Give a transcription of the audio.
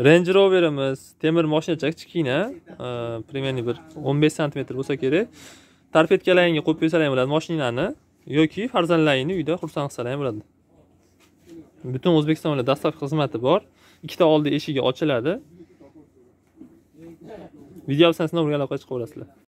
range roverimiz temir moshinachak kichkina e, примерно bir o'n besh santimetr bo'lsa kerak tarpetkalangga qo'yib qo'ysalar bo'ladi moshinani yoki farzandlaringni uyda xursand qilsalar bo'ladi butun bo'ylab dastlabki xizmati bor ikkita oldi eshigi ochiladi video obsasdan o'rganib chiqaverasizlar